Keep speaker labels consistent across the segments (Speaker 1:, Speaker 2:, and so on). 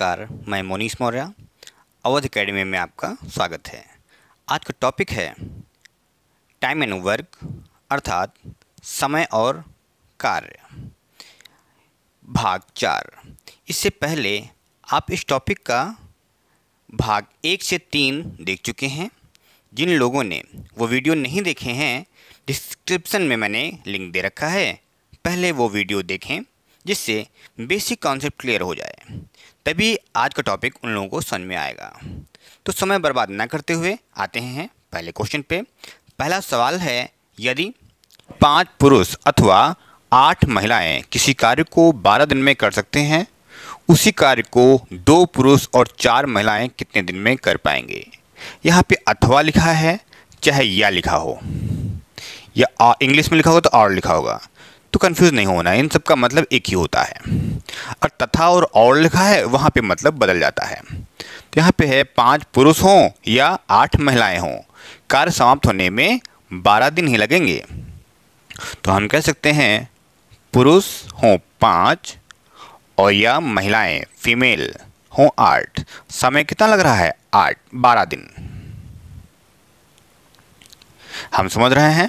Speaker 1: नमस्कार मैं मोनीश मौर्य अवध अकेडमी में आपका स्वागत है आज का टॉपिक है टाइम एंड वर्क अर्थात समय और कार्य भाग चार इससे पहले आप इस टॉपिक का भाग एक से तीन देख चुके हैं जिन लोगों ने वो वीडियो नहीं देखे हैं डिस्क्रिप्शन में मैंने लिंक दे रखा है पहले वो वीडियो देखें जिससे बेसिक कॉन्सेप्ट क्लियर हो जाए तभी आज का टॉपिक उन लोगों को समझ में आएगा तो समय बर्बाद ना करते हुए आते हैं पहले क्वेश्चन पे पहला सवाल है यदि पांच पुरुष अथवा आठ महिलाएं किसी कार्य को बारह दिन में कर सकते हैं उसी कार्य को दो पुरुष और चार महिलाएं कितने दिन में कर पाएंगे यहाँ पे अथवा लिखा है चाहे या लिखा हो या इंग्लिश में लिखा हो तो और लिखा होगा तो कंफ्यूज नहीं होना इन सब का मतलब एक ही होता है और तथा और और लिखा है वहाँ पे मतलब बदल जाता है तो यहाँ पे है पांच पुरुष हों या आठ महिलाएं हों कार्य समाप्त होने में बारह दिन ही लगेंगे तो हम कह सकते हैं पुरुष हों पाँच और या महिलाएं फीमेल हों आठ समय कितना लग रहा है आठ बारह दिन हम समझ रहे हैं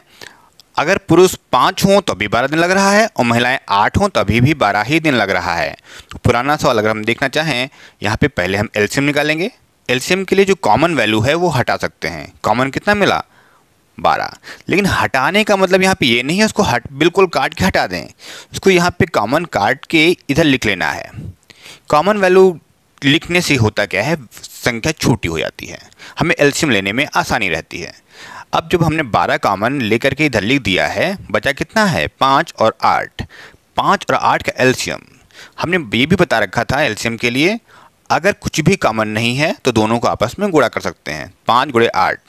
Speaker 1: अगर पुरुष पाँच हों तो भी बारह दिन लग रहा है और महिलाएं आठ हों तो अभी भी बारह ही दिन लग रहा है तो पुराना सवाल अगर हम देखना चाहें यहाँ पे पहले हम एल्शियम निकालेंगे एल्शियम के लिए जो कॉमन वैल्यू है वो हटा सकते हैं कॉमन कितना मिला बारह लेकिन हटाने का मतलब यहाँ पे ये नहीं है उसको हट बिल्कुल काट के हटा दें उसको यहाँ पे कॉमन काट के इधर लिख लेना है कॉमन वैल्यू लिखने से होता क्या है संख्या छोटी हो जाती है हमें एल्शियम लेने में आसानी रहती है अब जब हमने 12 कॉमन लेकर के इधर लिख दिया है बचा कितना है पाँच और आठ पाँच और आठ का एल्शियम हमने ये भी बता रखा था एल्शियम के लिए अगर कुछ भी कॉमन नहीं है तो दोनों को आपस में गुड़ा कर सकते हैं पाँच गुड़े आठ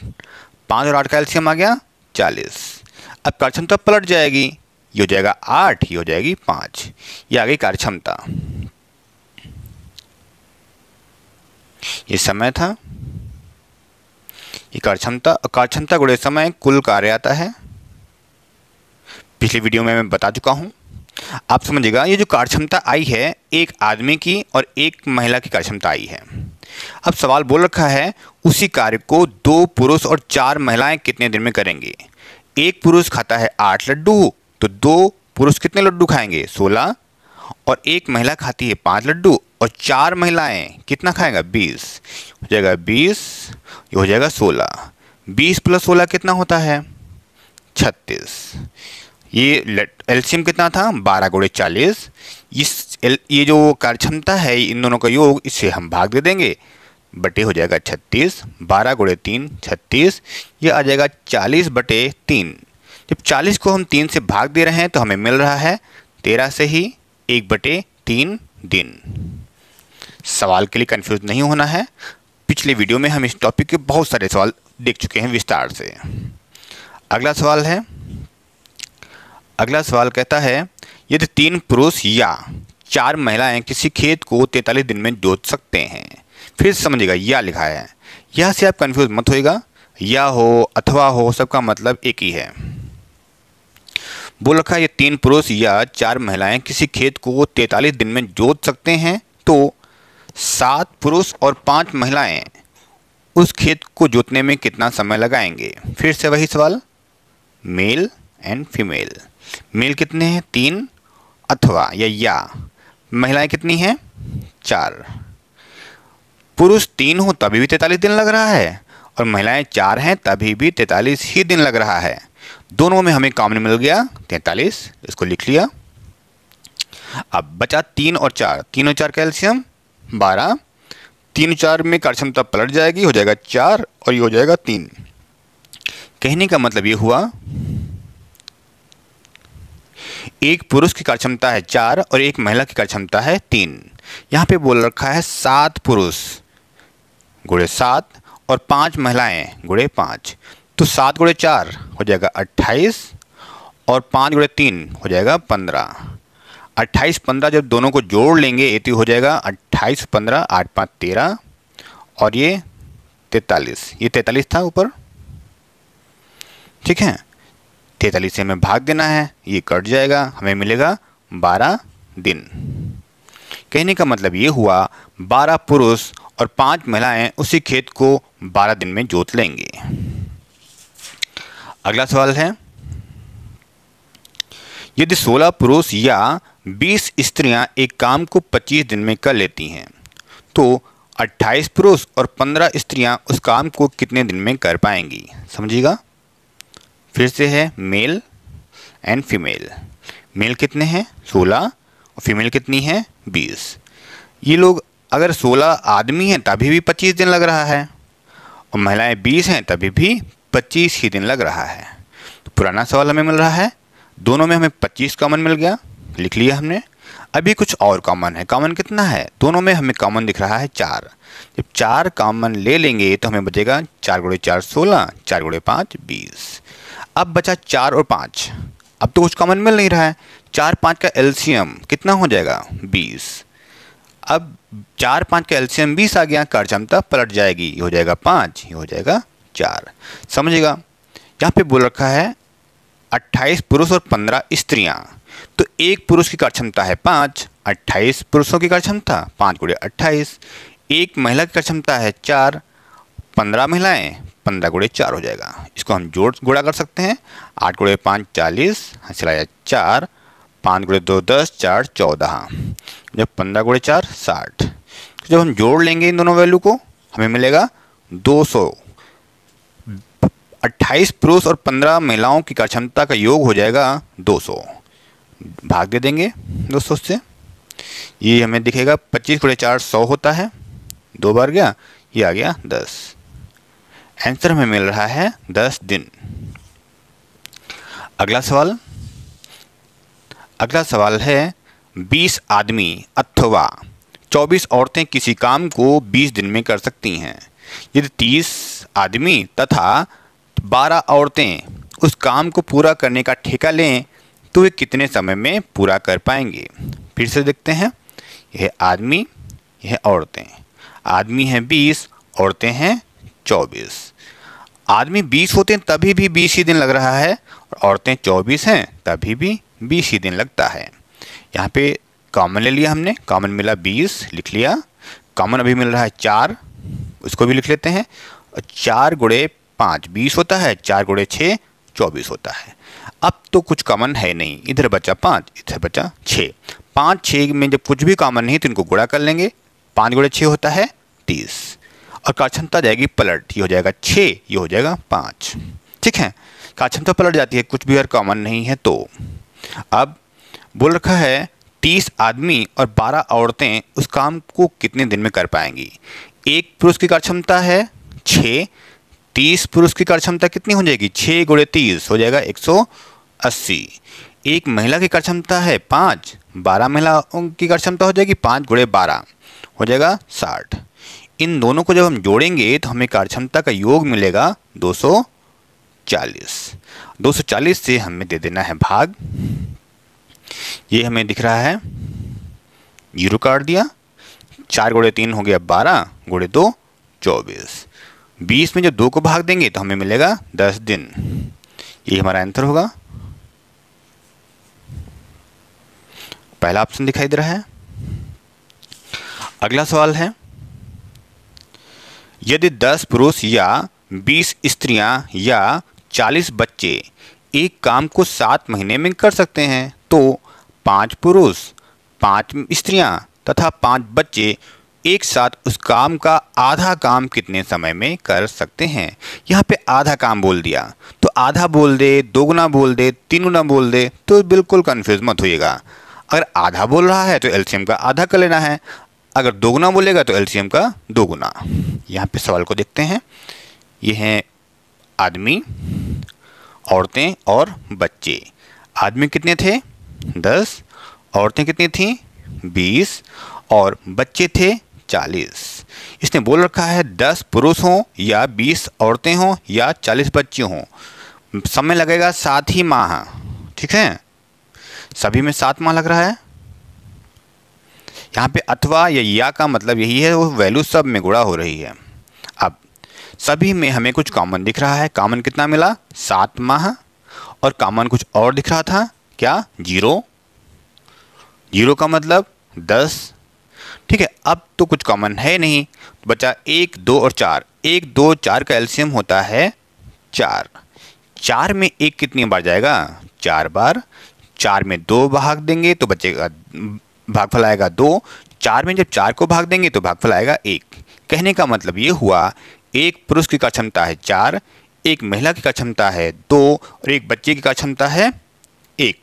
Speaker 1: पाँच और आठ का एल्शियम आ गया चालीस अब कार्यक्षमता पलट जाएगी ये हो जाएगा आठ ये हो जाएगी पाँच ये आ गई कार्यक्षमता ये समय था ये कार्यक्षमता कार्यक्षमता गुड़े समय कुल कार्य आता है पिछली वीडियो में मैं बता चुका हूँ आप समझिएगा ये जो कार्यक्षमता आई है एक आदमी की और एक महिला की कार्यक्षमता आई है अब सवाल बोल रखा है उसी कार्य को दो पुरुष और चार महिलाएं कितने दिन में करेंगे एक पुरुष खाता है आठ लड्डू तो दो पुरुष कितने लड्डू खाएंगे सोलह और एक महिला खाती है पाँच लड्डू और चार महिलाएं कितना खाएगा बीस हो जाएगा बीस ये हो जाएगा सोलह बीस प्लस सोलह कितना होता है छत्तीस ये एल्शियम कितना था बारह गुड़े चालीस इस ये जो कार्यक्षमता है इन दोनों का योग इससे हम भाग दे देंगे बटे हो जाएगा छत्तीस बारह गुड़े तीन छत्तीस ये आ जाएगा चालीस बटे तीन जब चालीस को हम तीन से भाग दे रहे हैं तो हमें मिल रहा है तेरह से ही एक बटे तीन दिन सवाल के लिए कंफ्यूज नहीं होना है पिछले वीडियो में हम इस टॉपिक के बहुत सारे सवाल देख चुके हैं विस्तार से अगला सवाल है अगला सवाल कहता है यदि तीन पुरुष या चार महिलाएं किसी खेत को तैंतालीस दिन में जोत सकते हैं फिर समझिएगा या लिखा है यह से आप कन्फ्यूज़ मत होएगा या हो अथवा हो सबका मतलब एक ही है बोल रखा है ये तीन पुरुष या चार महिलाएं किसी खेत को तैंतालीस दिन में जोत सकते हैं तो सात पुरुष और पांच महिलाएं उस खेत को जोतने में कितना समय लगाएंगे फिर से वही सवाल मेल एंड फीमेल मेल कितने हैं तीन अथवा या या महिलाएं कितनी हैं चार पुरुष तीन हो तभी भी तैंतालीस दिन लग रहा है और महिलाएं चार हैं तभी भी तैंतालीस ही दिन लग रहा है दोनों में हमें कॉमन मिल गया तैंतालीस इसको लिख लिया अब बचा तीन और चार तीन और चार कैल्शियम बारह तीन चार में कार्यक्षमता पलट जाएगी हो जाएगा चार और ये हो जाएगा तीन कहने का मतलब ये हुआ एक पुरुष की कार्यक्षमता है चार और एक महिला की कार्यक्षमता है तीन यहाँ पे बोल रखा है सात पुरुष गुड़े सात और पांच महिलाएं गुड़े पांच तो सात गुड़े चार हो जाएगा अट्ठाईस और पाँच गुड़े तीन हो जाएगा पंद्रह अट्ठाईस पंद्रह जब दोनों को जोड़ लेंगे ये हो जाएगा अट्ठाईस पंद्रह आठ पाँच तेरह और ये तैतालीस ये तैतालीस था ऊपर ठीक है तैतालीस से हमें भाग देना है ये कट जाएगा हमें मिलेगा बारह दिन कहने का मतलब ये हुआ बारह पुरुष और पांच महिलाएं उसी खेत को बारह दिन में जोत लेंगे अगला सवाल है यदि 16 पुरुष या 20 स्त्रियां एक काम को 25 दिन में कर लेती हैं तो 28 पुरुष और 15 स्त्रियां उस काम को कितने दिन में कर पाएंगी समझिएगा फिर से है मेल एंड फीमेल मेल कितने हैं 16 और फीमेल कितनी है 20 ये लोग अगर 16 आदमी हैं तभी भी 25 दिन लग रहा है और महिलाएं 20 हैं तभी भी पच्चीस ही दिन लग रहा है तो पुराना सवाल हमें मिल रहा है दोनों में हमें पच्चीस कॉमन मिल गया लिख लिया हमने अभी कुछ और कॉमन है कॉमन कितना है दोनों में हमें कॉमन दिख रहा है चार जब चार कॉमन ले लेंगे तो हमें बचेगा चार गुड़े चार सोलह चार गुड़े पाँच बीस अब बचा चार और पाँच अब तो कुछ कॉमन मिल नहीं रहा है चार पाँच का एल्शियम कितना हो जाएगा बीस अब चार पाँच का एल्शियम बीस आ गया क्षमता पलट जाएगी ये हो जाएगा पाँच ये हो जाएगा चार समझिएगा यहाँ पे बोल रखा है अट्ठाईस पुरुष और पंद्रह स्त्रियाँ तो एक पुरुष की कार्यक्षमता है पाँच अट्ठाईस पुरुषों की कार्यक्षमता पाँच गुड़े अट्ठाईस एक महिला की कार्यक्षमता है चार पंद्रह महिलाएं पंद्रह गुड़े चार हो जाएगा इसको हम जोड़ गुड़ा कर सकते हैं आठ गुड़े पाँच चालीस हंसलाया हाँ, चार पाँच गुड़े दो दस चार चौदह जब पंद्रह गुड़े चार साठ तो जब हम जोड़ लेंगे इन दोनों वैल्यू को हमें मिलेगा दो सौ 28 पुरुष और 15 महिलाओं की क्षमता का योग हो जाएगा 200 भाग दे देंगे 200 से ये हमें दिखेगा 25 गुड़े चार सौ होता है दो बार गया ये आ गया 10 आंसर हमें मिल रहा है 10 दिन अगला सवाल अगला सवाल है 20 आदमी अथवा 24 औरतें किसी काम को 20 दिन में कर सकती हैं यदि 30 आदमी तथा बारह औरतें उस काम को पूरा करने का ठेका लें तो वे कितने समय में पूरा कर पाएंगे फिर से देखते हैं यह आदमी यह औरतें आदमी हैं बीस औरतें हैं चौबीस आदमी बीस होते हैं तभी भी बीस ही दिन लग रहा है और औरतें चौबीस हैं तभी भी बीस ही दिन लगता है यहाँ पे कॉमन ले लिया हमने कॉमन मिला बीस लिख लिया कॉमन अभी मिल रहा है चार उसको भी लिख लेते हैं चार गुड़े पाँच बीस होता है चार गुड़े छः चौबीस होता है अब तो कुछ कॉमन है नहीं इधर बचा पाँच इधर बचा छः पाँच छः में जब कुछ भी कॉमन नहीं तो इनको गुड़ा कर लेंगे पाँच गुड़े छः होता है तीस और कार्यक्षमता जाएगी पलट ये हो जाएगा छः ये हो जाएगा पाँच ठीक है कार्यक्षमता पलट जाती है कुछ भी अगर कॉमन नहीं है तो अब बोल रखा है तीस आदमी और बारह औरतें उस काम को कितने दिन में कर पाएंगी एक पुरुष की कार्यक्षमता है छः तीस पुरुष की कार्य क्षमता कितनी हो जाएगी छः गुड़े तीस हो जाएगा एक सौ अस्सी एक महिला की कार्य क्षमता है पाँच बारह महिलाओं की कार्य क्षमता हो जाएगी पाँच गुड़े बारह हो जाएगा साठ इन दोनों को जब हम जोड़ेंगे तो हमें कार्यक्षमता का योग मिलेगा दो दो सौ चालीस सौ चालीस से हमें दे देना है भाग ये हमें दिख रहा है जीरो काट दिया चार गुड़े तीन हो गया बारह गुड़े दो चौबीस बीस में जब दो को भाग देंगे तो हमें मिलेगा दस दिन ये हमारा आंसर होगा पहला ऑप्शन दिखाई दे रहा है अगला सवाल है यदि 10 पुरुष या 20 स्त्रियां या 40 बच्चे एक काम को सात महीने में कर सकते हैं तो पांच पुरुष पांच स्त्रियां तथा पांच बच्चे एक साथ उस काम का आधा काम कितने समय में कर सकते हैं यहाँ पे आधा काम बोल दिया तो आधा बोल दे दोगुना बोल दे तीन गुना बोल दे तो बिल्कुल कन्फ्यूज मत होइएगा अगर आधा बोल रहा है तो एलसीएम का आधा कर लेना है अगर दोगुना बोलेगा तो एलसीएम का दोगुना यहाँ पे सवाल को देखते हैं ये हैं आदमी औरतें और बच्चे आदमी कितने थे दस औरतें कितनी थीं बीस और बच्चे थे चालीस इसने बोल रखा है दस पुरुष हों या बीस औरतें हों या चालीस बच्चे हों समय लगेगा सात ही माह ठीक है सभी में सात माह लग रहा है यहाँ पे अथवा या या का मतलब यही है वो वैल्यू सब में गुड़ा हो रही है अब सभी में हमें कुछ कॉमन दिख रहा है कॉमन कितना मिला सात माह और कॉमन कुछ और दिख रहा था क्या जीरो जीरो का मतलब दस ठीक है अब तो कुछ कॉमन है नहीं बचा एक दो और चार एक दो चार का एल्शियम होता है चार चार में एक कितनी बार जाएगा चार बार चार में दो भाग देंगे तो बचेगा भागफल आएगा दो चार में जब चार को भाग देंगे तो भागफल आएगा एक कहने का मतलब ये हुआ एक पुरुष की का क्षमता है चार एक महिला की का क्षमता है दो और एक बच्चे की का क्षमता है एक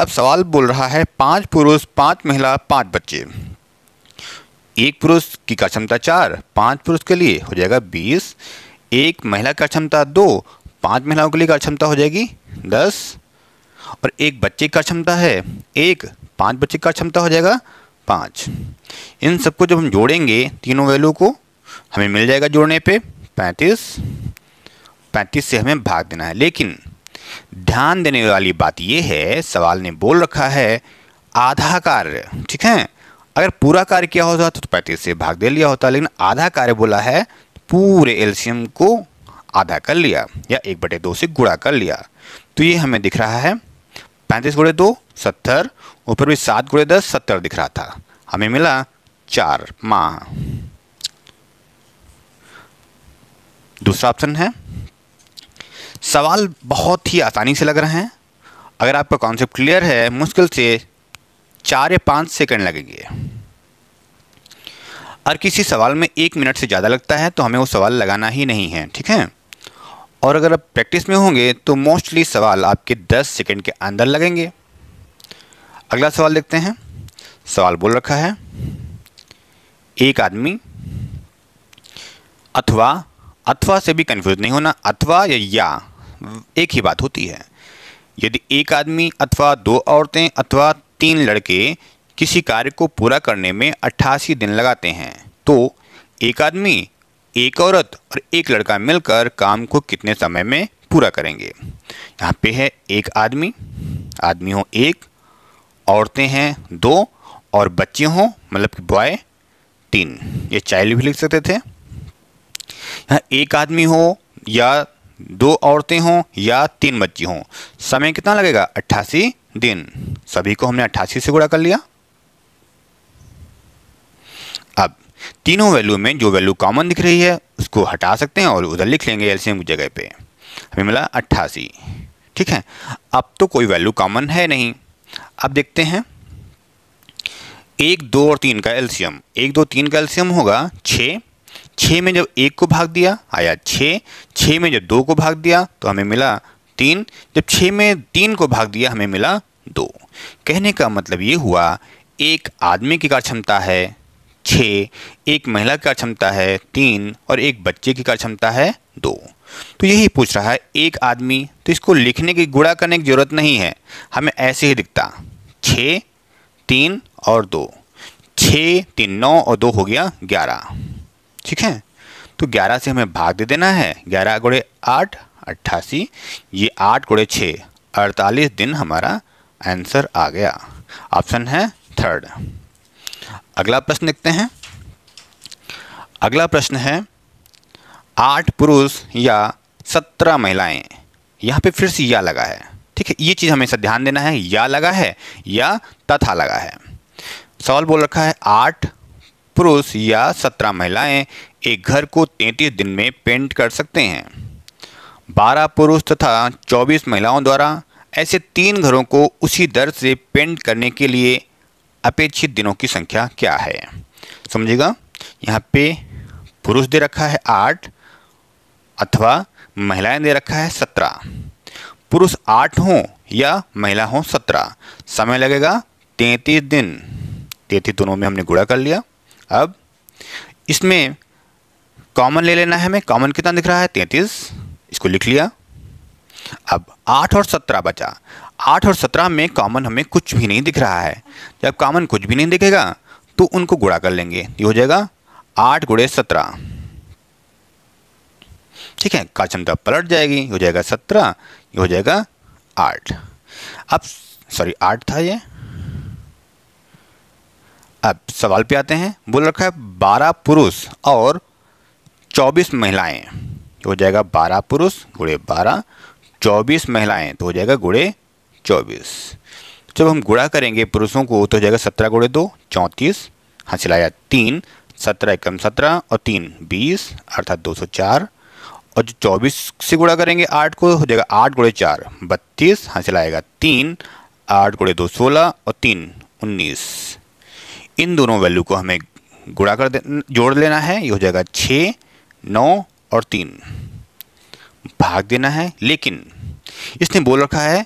Speaker 1: अब सवाल बोल रहा है पांच पुरुष पांच महिला पांच बच्चे एक पुरुष की क्षमता चार पांच पुरुष के लिए हो जाएगा बीस एक महिला का क्षमता दो पांच महिलाओं के लिए क्षमता हो जाएगी दस और एक बच्चे का क्षमता है एक पांच बच्चे का क्षमता हो जाएगा पाँच इन सबको जब हम जोड़ेंगे तीनों वैल्यू को हमें मिल जाएगा जोड़ने पे पैंतीस पैंतीस से हमें भाग देना है लेकिन ध्यान देने वाली बात यह है सवाल ने बोल रखा है आधा कार्य ठीक है अगर पूरा कार्य किया होता तो पैंतीस से भाग दे लिया होता लेकिन आधा कार्य बोला है पूरे एल्शियम को आधा कर लिया या एक बटे दो से गुड़ा कर लिया तो ये हमें दिख रहा है पैंतीस गुड़े दो सत्तर ऊपर भी सात गुड़े दस सत्तर दिख रहा था हमें मिला चार माह दूसरा ऑप्शन है सवाल बहुत ही आसानी से लग रहे हैं अगर आपका कॉन्सेप्ट क्लियर है मुश्किल से चार या पाँच सेकंड लगेंगे और किसी सवाल में एक मिनट से ज़्यादा लगता है तो हमें वो सवाल लगाना ही नहीं है ठीक है और अगर आप प्रैक्टिस में होंगे तो मोस्टली सवाल आपके 10 सेकंड के अंदर लगेंगे अगला सवाल देखते हैं सवाल बोल रखा है एक आदमी अथवा अथवा से भी कंफ्यूज नहीं होना अथवा या, या एक ही बात होती है यदि एक आदमी अथवा दो औरतें अथवा तीन लड़के किसी कार्य को पूरा करने में अट्ठासी दिन लगाते हैं तो एक आदमी एक औरत और एक लड़का मिलकर काम को कितने समय में पूरा करेंगे यहाँ पे है एक आदमी आदमी हो एक औरतें हैं दो और बच्चे हों मतलब कि बॉय तीन ये चाइल्ड भी लिख सकते थे यहाँ एक आदमी हो या दो औरतें हों या तीन बच्चे हों समय कितना लगेगा अट्ठासी दिन सभी को हमने अट्ठासी से गुड़ा कर लिया अब तीनों वैल्यू में जो वैल्यू कॉमन दिख रही है उसको हटा सकते हैं और उधर लिख लेंगे एलसीएम की जगह पे हमें मिला अट्ठासी ठीक है अब तो कोई वैल्यू कॉमन है नहीं अब देखते हैं एक दो और तीन का एल्शियम एक दो तीन का एल्शियम होगा छः छः में जब एक को भाग दिया आया छः छः में जब दो को भाग दिया तो हमें मिला तीन जब छः में तीन को भाग दिया हमें मिला दो कहने का मतलब ये हुआ एक आदमी की कार्यक्षमता है छः एक महिला की कार्यक्षमता है तीन और एक बच्चे की कार्यक्षमता है दो तो यही पूछ रहा है एक आदमी तो इसको लिखने की गुड़ा करने की ज़रूरत नहीं है हमें ऐसे ही दिखता छः तीन और दो छः तीन नौ और दो हो गया ग्यारह ठीक है तो ग्यारह से हमें भाग दे देना है ग्यारह गुड़े आठ अट्ठासी ये आठ गुड़े छः अड़तालीस दिन हमारा आंसर आ गया ऑप्शन है थर्ड अगला प्रश्न लिखते हैं अगला प्रश्न है आठ पुरुष या सत्रह महिलाएं यहाँ पे फिर से या लगा है ठीक है ये चीज़ हमेशा ध्यान देना है या लगा है या तथा लगा है सवाल बोल रखा है आठ पुरुष या सत्रह महिलाएं एक घर को तैंतीस दिन में पेंट कर सकते हैं बारह पुरुष तथा चौबीस महिलाओं द्वारा ऐसे तीन घरों को उसी दर से पेंट करने के लिए अपेक्षित दिनों की संख्या क्या है समझिएगा यहाँ पे पुरुष दे रखा है आठ अथवा महिलाएं दे रखा है सत्रह पुरुष आठ हो या महिला हो सत्रह समय लगेगा तैतीस दिन तैतीस दिनों में हमने गुड़ा कर लिया अब इसमें कॉमन ले लेना है हमें कॉमन कितना दिख रहा है तैतीस इसको लिख लिया अब आठ और सत्रह बचा आठ और सत्रह में कॉमन हमें कुछ भी नहीं दिख रहा है जब कॉमन कुछ भी नहीं दिखेगा तो उनको गुड़ा कर लेंगे ये हो जाएगा आठ गुड़े सत्रह ठीक है का क्षमता पलट जाएगी हो जाएगा सत्रह ये हो जाएगा आठ अब सॉरी आठ था ये अब सवाल पे आते हैं बोल रखा है बारह पुरुष और चौबीस महिलाएं हो जाएगा बारह पुरुष गुड़े बारह चौबीस महिलाएं तो हो जाएगा गुड़े चौबीस जब हम गुणा करेंगे पुरुषों को तो हो जाएगा सत्रह गुड़े दो चौंतीस हाँ सिलाया तीन सत्रह एकम सत्रह और तीन बीस अर्थात दो सौ चार और जो चौबीस से गुणा करेंगे आठ को हो जाएगा आठ गुड़े चार बत्तीस हाँ सिलाएगा तीन आठ गुड़े दो सोलह और तीन उन्नीस इन दोनों वैल्यू को हमें गुणा कर जोड़ लेना है ये हो जाएगा छः नौ और तीन भाग देना है लेकिन इसने बोल रखा है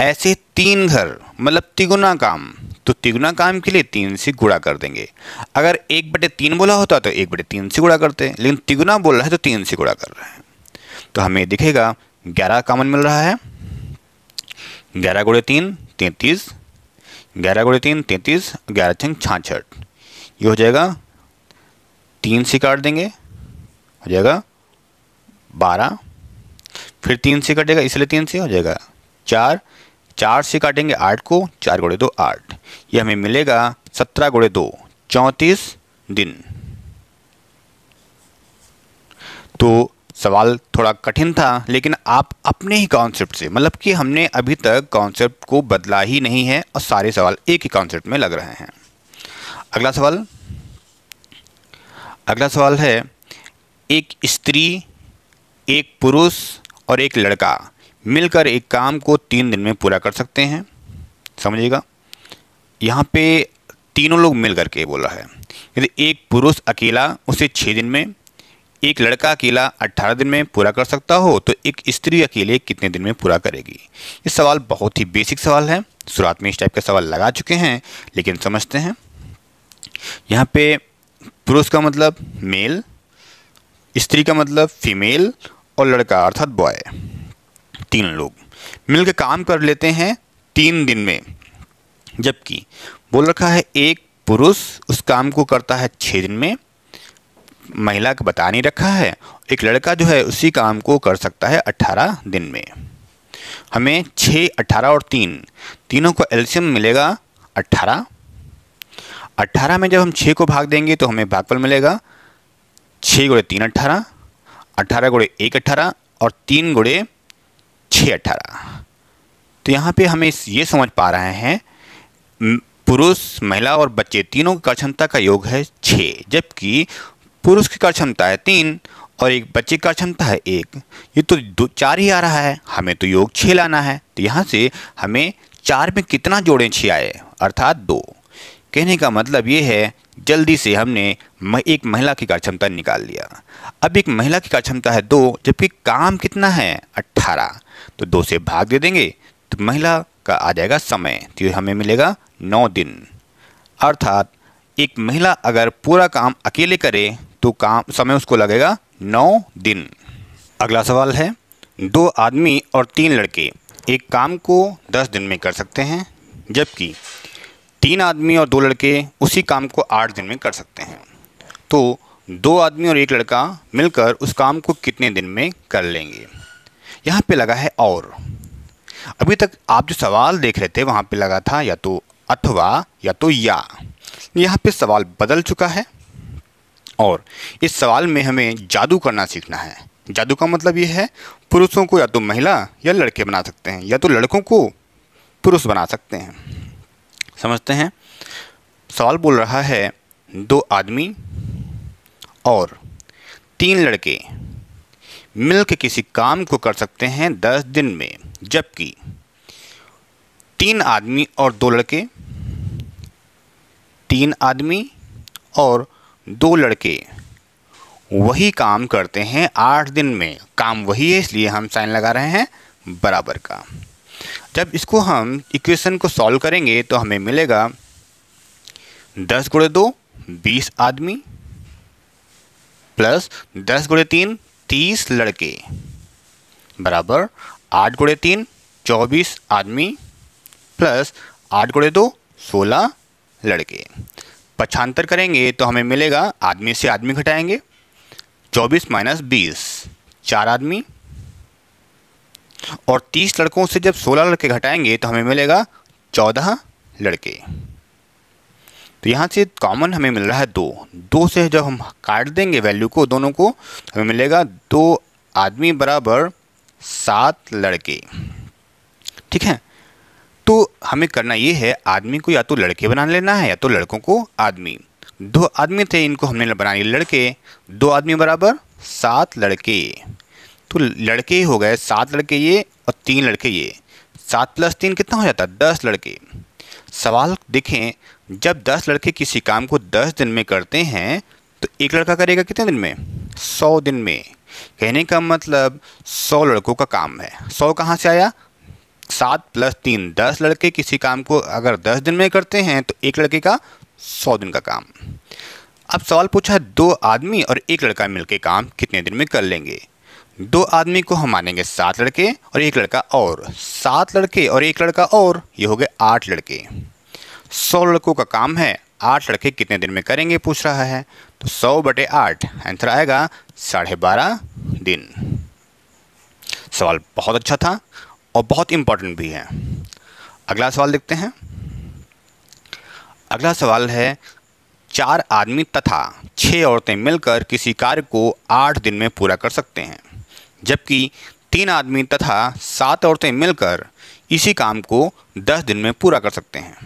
Speaker 1: ऐसे तीन घर मतलब तिगुना काम तो तिगुना काम के लिए तीन से गुणा कर देंगे अगर एक बटे तीन बोला होता तो एक बटे तीन से गुणा करते हैं लेकिन तिगुना बोल रहा है तो तीन से गुणा कर रहे हैं तो हमें दिखेगा ग्यारह कामन मिल रहा है ग्यारह गुड़े तीन तैंतीस ग्यारह गुड़े तीन तैंतीस ग्यारह छंग छाछठ ये हो जाएगा तीन से काट देंगे हो जाएगा बारह फिर तीन से कटेगा इसलिए तीन से हो जाएगा चार चार से काटेंगे आठ को चार गुड़े दो आठ ये हमें मिलेगा सत्रह गुड़े दो चौंतीस दिन तो सवाल थोड़ा कठिन था लेकिन आप अपने ही कॉन्सेप्ट से मतलब कि हमने अभी तक कॉन्सेप्ट को बदला ही नहीं है और सारे सवाल एक ही कॉन्सेप्ट में लग रहे हैं अगला सवाल अगला सवाल है एक स्त्री एक पुरुष और एक लड़का मिलकर एक काम को तीन दिन में पूरा कर सकते हैं समझिएगा यहाँ पे तीनों लोग मिल करके बोला है यदि एक पुरुष अकेला उसे छः दिन में एक लड़का अकेला अट्ठारह दिन में पूरा कर सकता हो तो एक स्त्री अकेले कितने दिन में पूरा करेगी ये सवाल बहुत ही बेसिक सवाल है शुरुआत में इस टाइप का सवाल लगा चुके हैं लेकिन समझते हैं यहाँ पे पुरुष का मतलब मेल स्त्री का मतलब फीमेल और लड़का अर्थात बॉय तीन लोग मिलकर काम कर लेते हैं तीन दिन में जबकि बोल रखा है एक पुरुष उस काम को करता है छः दिन में महिला का बता नहीं रखा है एक लड़का जो है उसी काम को कर सकता है अट्ठारह दिन में हमें छः अट्ठारह और तीन तीनों को एल्शियम मिलेगा अट्ठारह अट्ठारह में जब हम छः को भाग देंगे तो हमें भागफल मिलेगा छः गुड़े तीन अट्ठारह अट्ठारह गुड़े एक अट्ठारह और तीन गुड़े छः अठारह तो यहाँ पे हमें ये समझ पा रहे हैं पुरुष महिला और बच्चे तीनों की कार्यक्षमता का योग है छः जबकि पुरुष की कार्यक्षमता है तीन और एक बच्चे का क्षमता है एक ये तो दो चार ही आ रहा है हमें तो योग छः लाना है तो यहाँ से हमें चार में कितना जोड़ें छः आए अर्थात दो कहने का मतलब ये है जल्दी से हमने एक महिला की कार्यक्षमता निकाल लिया अब एक महिला की कार्यक्षमता है दो जबकि काम कितना है अट्ठारह तो दो से भाग दे देंगे तो महिला का आ जाएगा समय तो ये हमें मिलेगा नौ दिन अर्थात एक महिला अगर पूरा काम अकेले करे तो काम समय उसको लगेगा नौ दिन अगला सवाल है दो आदमी और तीन लड़के एक काम को दस दिन में कर सकते हैं जबकि तीन आदमी और दो लड़के उसी काम को आठ दिन में कर सकते हैं तो दो आदमी और एक लड़का मिलकर उस काम को कितने दिन में कर लेंगे यहाँ पे लगा है और अभी तक आप जो सवाल देख रहे थे वहाँ पे लगा था या तो अथवा या तो या यहाँ पे सवाल बदल चुका है और इस सवाल में हमें जादू करना सीखना है जादू का मतलब ये है पुरुषों को या तो महिला या लड़के बना सकते हैं या तो लड़कों को पुरुष बना सकते हैं समझते हैं सवाल बोल रहा है दो आदमी और तीन लड़के मिलकर किसी काम को कर सकते हैं दस दिन में जबकि तीन आदमी और दो लड़के तीन आदमी और दो लड़के वही काम करते हैं आठ दिन में काम वही है इसलिए हम साइन लगा रहे हैं बराबर का जब इसको हम इक्वेशन को सॉल्व करेंगे तो हमें मिलेगा दस गुड़े दो बीस आदमी प्लस दस गुड़े तीन तीस लड़के बराबर आठ गुड़े तीन चौबीस आदमी प्लस आठ गुड़े दो सोलह लड़के पछांतर करेंगे तो हमें मिलेगा आदमी से आदमी घटाएंगे चौबीस माइनस बीस चार आदमी और तीस लड़कों से जब सोलह लड़के घटाएंगे तो हमें मिलेगा चौदह लड़के तो यहाँ से कॉमन हमें मिल रहा है दो दो से जब हम काट देंगे वैल्यू को दोनों को हमें मिलेगा दो आदमी बराबर सात लड़के ठीक है तो हमें करना ये है आदमी को या तो लड़के बना लेना है या तो लड़कों को आदमी दो आदमी थे इनको हमने बना लिया लड़के दो आदमी बराबर सात लड़के तो लड़के हो गए सात लड़के ये और तीन लड़के ये सात प्लस तीन कितना हो जाता है दस लड़के सवाल देखें जब दस लड़के किसी काम को दस दिन में करते हैं तो एक लड़का करेगा कितने दिन में सौ दिन में कहने का मतलब सौ लड़कों का काम है सौ कहाँ से आया सात प्लस तीन दस लड़के किसी काम को अगर दस दिन में करते हैं तो एक लड़के का सौ दिन का काम अब सवाल पूछा है दो आदमी और एक लड़का मिलकर काम कितने दिन में कर लेंगे दो आदमी को हम मानेंगे सात लड़के और एक लड़का और सात लड़के और एक लड़का और ये हो गए आठ लड़के सौ लड़कों का काम है आठ लड़के कितने दिन में करेंगे पूछ रहा है तो सौ बटे आठ आंसर आएगा साढ़े बारह दिन सवाल बहुत अच्छा था और बहुत इम्पोर्टेंट भी है अगला सवाल देखते हैं अगला सवाल है चार आदमी तथा छः औरतें मिलकर किसी कार्य को आठ दिन में पूरा कर सकते हैं जबकि तीन आदमी तथा सात औरतें मिलकर इसी काम को दस दिन में पूरा कर सकते हैं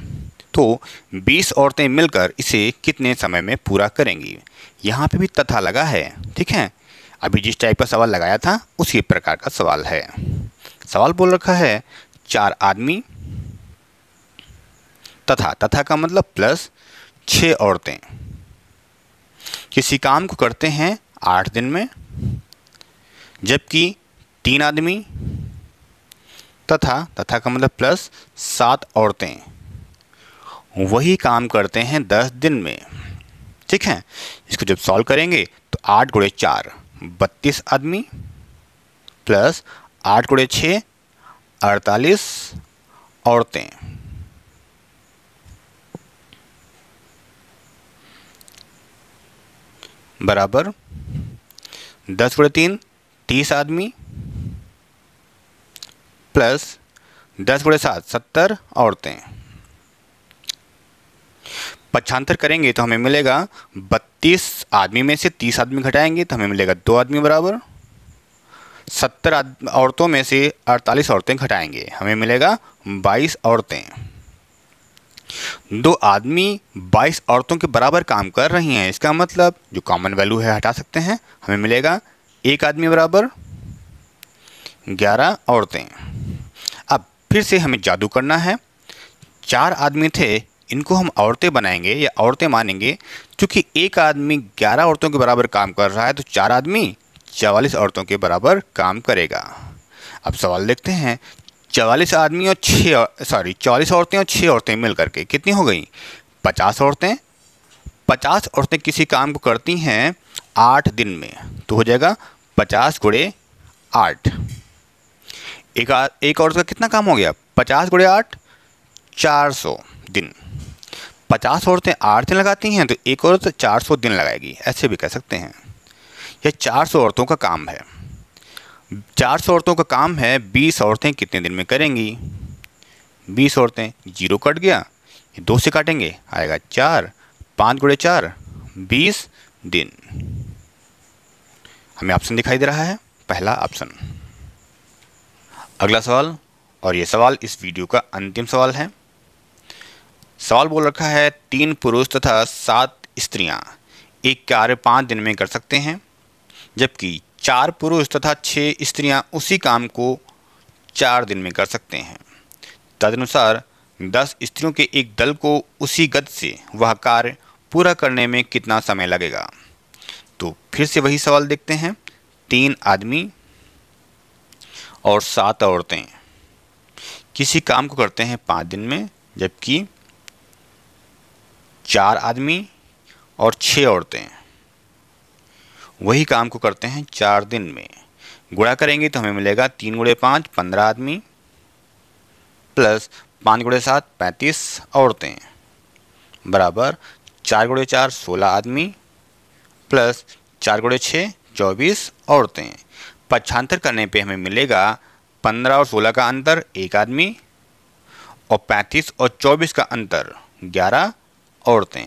Speaker 1: तो बीस औरतें मिलकर इसे कितने समय में पूरा करेंगी यहाँ पे भी तथा लगा है ठीक है अभी जिस टाइप का सवाल लगाया था उसी प्रकार का सवाल है सवाल बोल रखा है चार आदमी तथा तथा का मतलब प्लस छः औरतें किसी काम को करते हैं आठ दिन में जबकि तीन आदमी तथा तथा का मतलब प्लस सात औरतें वही काम करते हैं दस दिन में ठीक है इसको जब सॉल्व करेंगे तो आठ गुड़े चार बत्तीस आदमी प्लस आठ गुड़े छः अड़तालीस औरतें बराबर दस गुड़े तीन तीस आदमी प्लस दस बड़े सात सत्तर औरतें पक्षांतर करेंगे तो हमें मिलेगा बत्तीस आदमी में से तीस आदमी घटाएंगे तो हमें मिलेगा दो आदमी बराबर सत्तर औरतों में से अड़तालीस औरतें घटाएंगे हमें मिलेगा बाईस औरतें दो आदमी बाईस औरतों के बराबर काम कर रही हैं इसका मतलब जो कॉमन वैल्यू है हटा सकते हैं हमें मिलेगा एक आदमी बराबर ग्यारह औरतें अब फिर से हमें जादू करना है चार आदमी थे इनको हम औरतें बनाएंगे या औरतें मानेंगे क्योंकि एक आदमी ग्यारह औरतों के बराबर काम कर रहा है तो चार आदमी चवालीस औरतों के बराबर काम करेगा अब सवाल देखते हैं चवालीस आदमी और छः सॉरी चवालीस औरतें और छः औरतें मिल करके कितनी हो गई पचास औरतें पचास औरतें किसी काम को करती हैं आठ दिन में तो हो जाएगा पचास गुड़े आठ एक एक औरत का कितना काम हो गया पचास गुड़े आठ चार सौ दिन पचास औरतें आठ दिन लगाती हैं तो एक औरत चार सौ दिन लगाएगी ऐसे भी कह सकते हैं यह चार सौ औरतों का काम है चार सौ औरतों का काम है बीस औरतें कितने दिन में करेंगी बीस औरतें जीरो कट गया दो से काटेंगे आएगा चार पाँच गुड़े चार बीस दिन हमें ऑप्शन दिखाई दे रहा है पहला ऑप्शन अगला सवाल और ये सवाल इस वीडियो का अंतिम सवाल है सवाल बोल रखा है तीन पुरुष तथा सात स्त्रियां एक कार्य पाँच दिन में कर सकते हैं जबकि चार पुरुष तथा छः स्त्रियां उसी काम को चार दिन में कर सकते हैं तदनुसार दस स्त्रियों के एक दल को उसी गत से वह कार्य पूरा करने में कितना समय लगेगा तो फिर से वही सवाल देखते हैं तीन आदमी और सात औरतें किसी काम को करते हैं पाँच दिन में जबकि चार आदमी और छः औरतें वही काम को करते हैं चार दिन में गुणा करेंगे तो हमें मिलेगा तीन गुड़े पाँच पंद्रह आदमी प्लस पाँच गुड़े सात पैंतीस औरतें बराबर चार गुड़े चार सोलह आदमी प्लस चार गुड़े छः चौबीस औरतें पक्षांतर करने पे हमें मिलेगा पंद्रह और सोलह का अंतर एक आदमी और पैंतीस और चौबीस का अंतर ग्यारह औरतें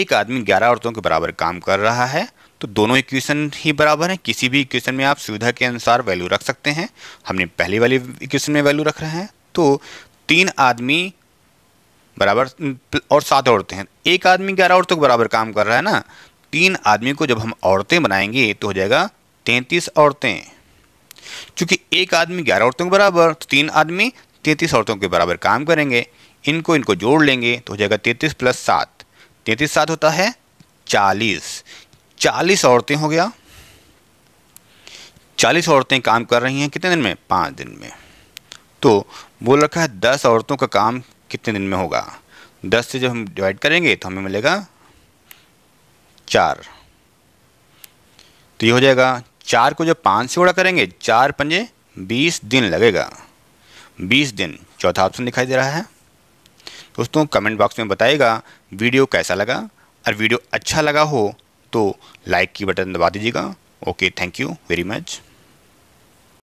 Speaker 1: एक आदमी ग्यारह औरतों के बराबर काम कर रहा है तो दोनों इक्वेशन ही बराबर हैं किसी भी इक्वेशन में आप सुविधा के अनुसार वैल्यू रख सकते हैं हमने पहली वाली इक्वेशन में वैल्यू रख रहे हैं तो तीन आदमी बराबर और सात औरतें हैं एक आदमी ग्यारह औरतों के बराबर काम कर रहा है ना तीन आदमी को जब हम औरतें बनाएंगे तो हो जाएगा तैंतीस औरतें चूँकि एक आदमी ग्यारह औरतों के बराबर तो तीन आदमी तैंतीस औरतों के बराबर काम करेंगे इनको इनको जोड़ लेंगे तो हो जाएगा तैंतीस प्लस सात तैंतीस सात होता है चालीस चालीस औरतें हो गया चालीस औरतें काम कर रही हैं कितने दिन में पाँच दिन में तो बोल रखा है दस औरतों का काम कितने दिन में होगा दस से जब हम डिवाइड करेंगे तो हमें मिलेगा चार तो ये हो जाएगा चार को जब पाँच से गुणा करेंगे चार पंजे बीस दिन लगेगा बीस दिन चौथा ऑप्शन दिखाई दे रहा है दोस्तों कमेंट बॉक्स में बताइएगा वीडियो कैसा लगा और वीडियो अच्छा लगा हो तो लाइक की बटन दबा दीजिएगा okay thank you very much